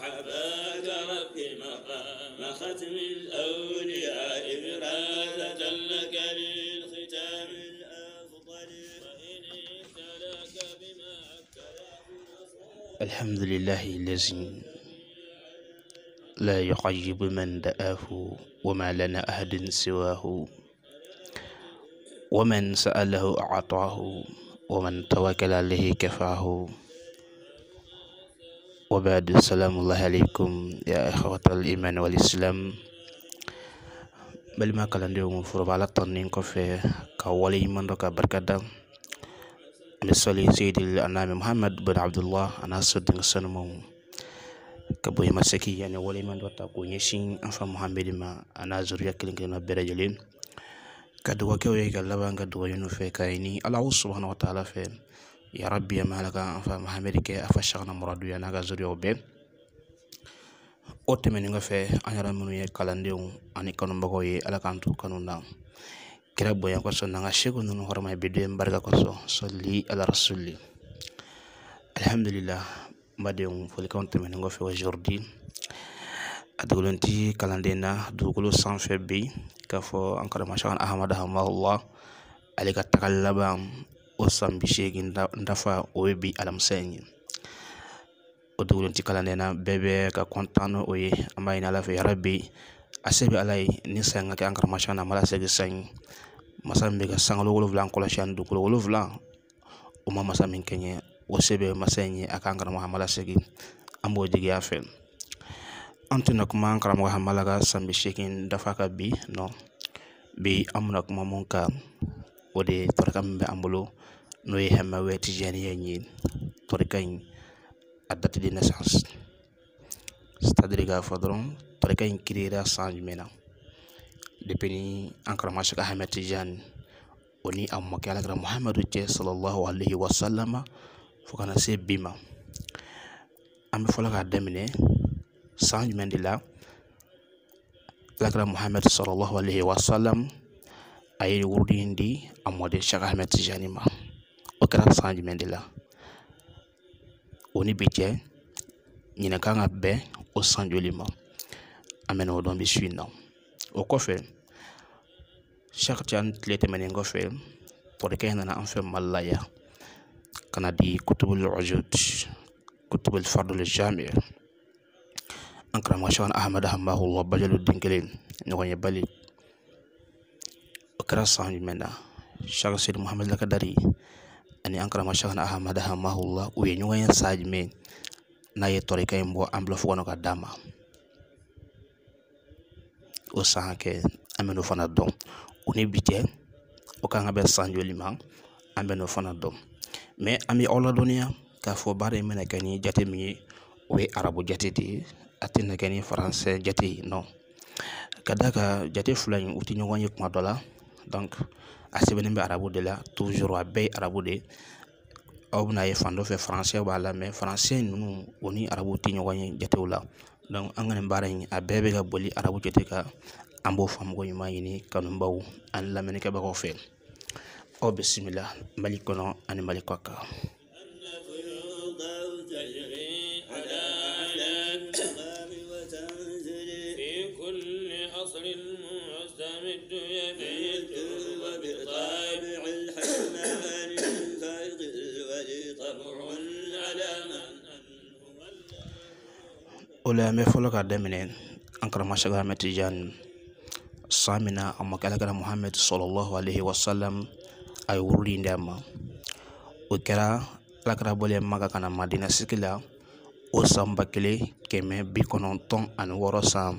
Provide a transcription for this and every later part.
وحبات رب مقام ختم الأولياء إرادة لك للختام الأفضل وإن ابتلاك بما ابتلاه الحمد لله الذي لا يعجب من دعاه وما لنا أحد سواه ومن سأله أعطاه ومن توكل عليه كفاه وبعد السلام الله عليكم يا إخوة الإيمان والإسلام بل ما كان ديو مفروض على تنين كفي كوالي من بركدا بركادا مسالي سيدي الأنام محمد بن عبد الله أنا سدن سنمو كبوي مسكي يعني ولي من دوكا كونيشين أنفا محمد ما أنا زريا كلينكينا برجلين كدوكا ويكا لبان كدوكا ينفي كايني الله سبحانه وتعالى في yarabi ya mahala ka an fa mahamedi kɛ a fa sagana muraduya n'a ka zoriyaw bɛɛ o tɛmɛnin kɔfɛ an yɛrɛ minnu ye kalandenw ani kanubagaw ye ala k'an to kanu na kira bonya kosɔn n'an ka seko ninnu hɔrɔma bidon barika kosɔn sɔli ala rasuli alhamdulillah n badenw folikanw tɛmɛnen kɔfɛ aujourd'hui a dogolen ti kalanden na dugukolo sanfɛ bi k'a fɔ an karamasaka ahamadu hamadulah ale ka tagali laban osambishegi ndafa sheegi n dafa o bia alamisali ni ka kɔntan ni o ye an b'a ɲini ala fɛ yarabi a se bɛ ala ye ni san ka kɛ an karamasɛn na mala segi san ye masa min bɛ ka sankalo wolonwula kɔlɔsi ani dugukolo wolonwula o ma masa min kɛ o se bɛ masa in ye a k'an karamɔgɔ hamala segi an b'o digi a fɛ an tɛna kuma an karamɔgɔ hamala ka san seegin dafa ka bi nɔ bi an bɛna kuma mun kan o de ye tɔrika min bɛ an bolo n'o ye hɛmɛwɛ tijaniya in ye tɔrika in a date de naissance c'est k'a fɔ dɔrɔn tɔrika in kirera san jumɛn na ni an karamɔgɔ ka hɛmɛ tijani o ni a mɔkɛ alakira muhamadu cɛ sallallahu alaihi wasalama fo kana se bi ma an bɛ fɔlɔ k'a daminɛ san jumɛn de la alakira muhamadu sallallahu alaihi wasalam a ye wurudi in di a mɔden saka hamɛ tijani ma o kɛra san jumɛn de la o ni bi cɛ ɲinɛ o san joli ma an bɛna o dɔn bi su na o kɔfɛ saka tijani tile tɛmɛnen kɔfɛ tɔrɔkɛ nana en fait mali la yan ka di kutubul ujud kutubul fardul jami an karamɔgɔ shawani ahmad hambahu wa bajaludin kelen ɲɔgɔn ye bali kɛra san jumɛn na saka muhammad muhamadu dari ani an karama saka na ahamada hamahula u ye ɲɔgɔn ye san jumɛn n'a ye tɔrɔka in bɔ an bila ka d'a o san hakɛ an fana dɔn uni ni bi tɛ o kan ka bɛn fana dɔn me ami bɛ dunia ladɔnniya k'a fɔ baara in bɛna kɛ jate min ye o arabu jate di ati a tɛna kɛ ni faransɛ jate ye nɔ ka d'a jate fila in u tɛ ɲɔgɔn a sɛbɛnnen bɛ arabu de la a bɛɛ ye arabu de ye aw bɛna ye fan dɔ fɛ faransɛ b'a la faransɛ ninnu o ni arabu tɛ ɲɔgɔn ye jatew la an ka nin baara in a bɛɛ bɛ ka boli arabu jate kan an b'o faamuko ɲuman ɲini kanubaw ani lamɛnnikɛbagaw fɛ aw oh, bisimila mali kɔnɔ ani mali kɔ kan العصر المستمد يبيت وبطابع الحنان فائض الوجه طمر على من انه من فلوك الدمنين انكرم شغل متجان سامنا اما كالكرم محمد صلى الله عليه وسلم اي ورلين داما وكرا لكرا بولي مكا كان مدينه سكلا وسام بكلي كيمي بيكونون تون ان ورا سام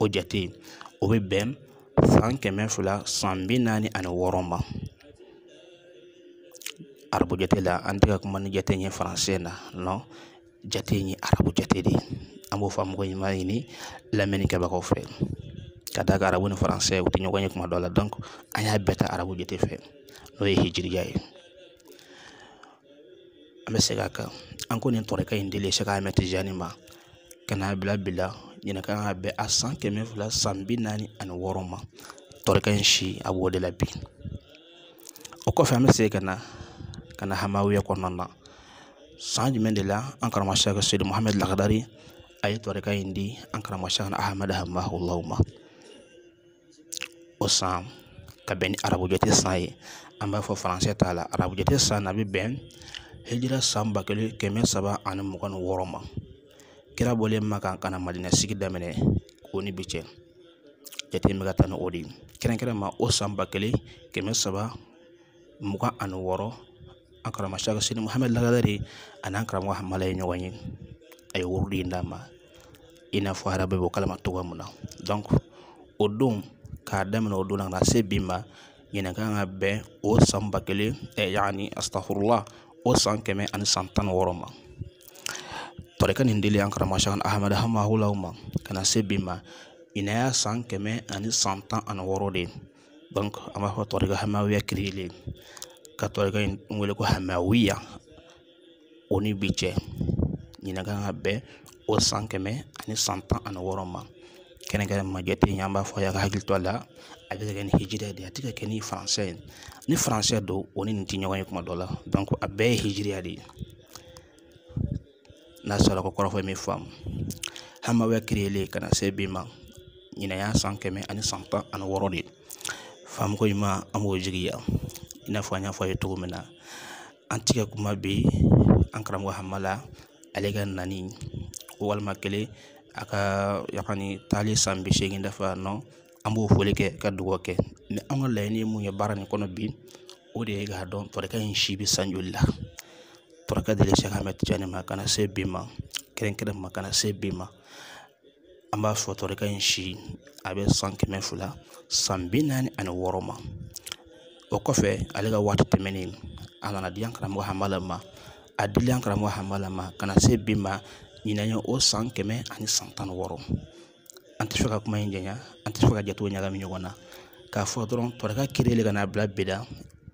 o jate o bɛ bɛn san kɛmɛ fila san bi naani ani wɔɔrɔ ma arabu jate la an tɛ ka kuma ni jate ye faransɛ na nɔ jate in ye arabu jate de ye an b'o faamu ko ɲuman ɲini lamɛnnikɛbagaw fɛ ka d'a kan arabu ni faransɛ u tɛ ɲɔgɔn ye kuma dɔ la an y'a bɛɛ ta arabu jate fɛ n'o ye hijiriya ye an bɛ segin a kan an ko nin tɔɔrɔkɛ in dilen se k'a mɛn tijani ma ka n'a bila bila ɲinɛ kan ka bɛn a san kɛmɛ fila san bi naani ani wɔɔrɔ ma tɔɔrɔkɛ in si a b'o de la bi o kɔfɛ an bɛ segin ka na ka na hamawiya kɔnɔna na san jumɛn de la an karamɔgɔsɛkɛ sidi muhamadu lakadari a ye tɔɔrɔkɛ in di an karamɔgɔsɛkɛ ahamadu hamahulahu ma o san ka bɛn ni arabujɛte san ye an b'a fɔ faransɛ t'a la arabujɛte san na a bɛ bɛn hijira san ba kelen kɛmɛ saba ani mugan ni wɔɔrɔ ma kira bɔlen ma kan ka na madina sigi daminɛ o ni bi cɛ jate bɛ ka taa ni o de ye kɛrɛnkɛrɛn o san ba kelen kɛmɛ saba mugan ani wɔɔrɔ an karamɔgɔ sini muhammed lagadare ani an karamɔgɔ hamala ye ɲɔgɔn ye a ye wurudi in d'a ma i n'a fɔ arabe b'o kalama cogoya mun na o don k'a daminɛ o don na ka se bi ma ɲinɛ kan ka bɛn o san ba kelen yanni asafurula o san kɛmɛ ani san tan ni wɔɔrɔ ma tɔrɔkɛ nin dili an karamɔgɔ an ahmad hama hula ma ka na se bi ma ina y'a san kɛmɛ ani san tan ani wɔɔrɔ de donc an b'a fɔ tɔrɔkɛ hamawiya kirili ka tɔrɔkɛ in wele ko hamawiya o ni bi cɛ ɲina kan ka bɛn o san kɛmɛ ani san tan ani wɔɔrɔ ma kɛrɛnkɛrɛn majɛte an b'a fɔ a y'a ka hakili to a la a bɛ kɛ ni hijiriya de ye a tɛ ka kɛ ni faransɛ ye ni faransɛ don o ni nin tɛ ɲɔgɔn ye kuma dɔ la a bɛɛ ye hijiriya de ye n'a sɔrɔ ko kɔrɔfɔ min faamu hama bɛ kiriyelen ka na se bi ma ɲinɛ y'a san kɛmɛ ani san tan ani wɔɔrɔ de faamuko ɲuman an b'o jigiya i n'a fɔ an y'a fɔ a ye cogo min na an tigɛ kuma bi an karamɔgɔ hamala ale ka nani walima kelen a ka yakani taali san bi seegin dafa nɔ an b'o foli kɛ ka dugawu kɛ ni an ka laɲini ye mun ye baara nin kɔnɔ bi o de ye k'a dɔn tɔɔrɔkɛ in si bɛ san joli la pɔrɔkɛ de bɛ se ka ma ka na se bi ma kɛrɛnkɛrɛn ma ka na se bi ma an b'a fɔ tɔɔrɔkɛ in si a ani wɔɔrɔ ma o kɔfɛ ale ka waati tɛmɛnen a nana di an karamɔgɔ se bi ma o san kɛmɛ ani san tan ni kuma in janya an tɛ fɛ ka jatew ɲagami ɲɔgɔn na k'a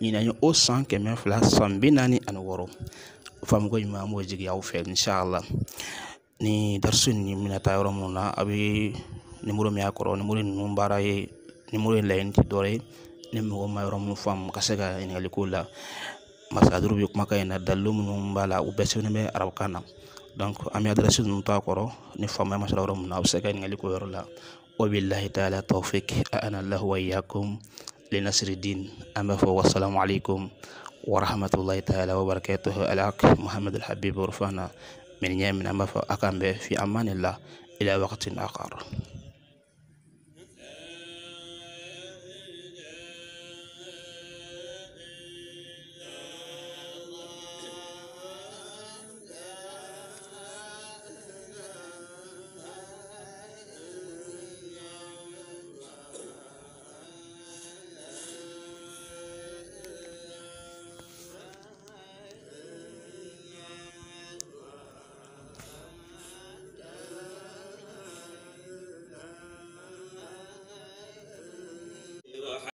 ɲinan ye o san kɛmɛ fila san bi naani ani wɔɔrɔ faamuko ɲuman an b'o jigiya aw fɛ inshallah ni dariso ni bɛna taa yɔrɔ minnu na a bɛ nimoro min y'a kɔrɔ nimoro ninnu baara ye nimoro in laɲini tɛ dɔwɛrɛ ye ni mɔgɔ ma yɔrɔ minnu faamu ka se ka ɲininkali k'o la masaduru bɛ kumakan in na dalilu minnu b'a la u bɛɛ sɛbɛnnen bɛ arabukan na donc an bɛ adarasi ninnu to a kɔrɔ ni faamuya ma sɔrɔ yɔrɔ min na a bɛ se ka ɲininkali k'o yɔrɔ la wabilahi taala tawfik ana lahu wa iyakum لنصر الدين أما فهو السلام عليكم ورحمة الله تعالى وبركاته الأخ محمد الحبيب ورفعنا من يمن أما فأكمل في أمان الله إلى وقت آخر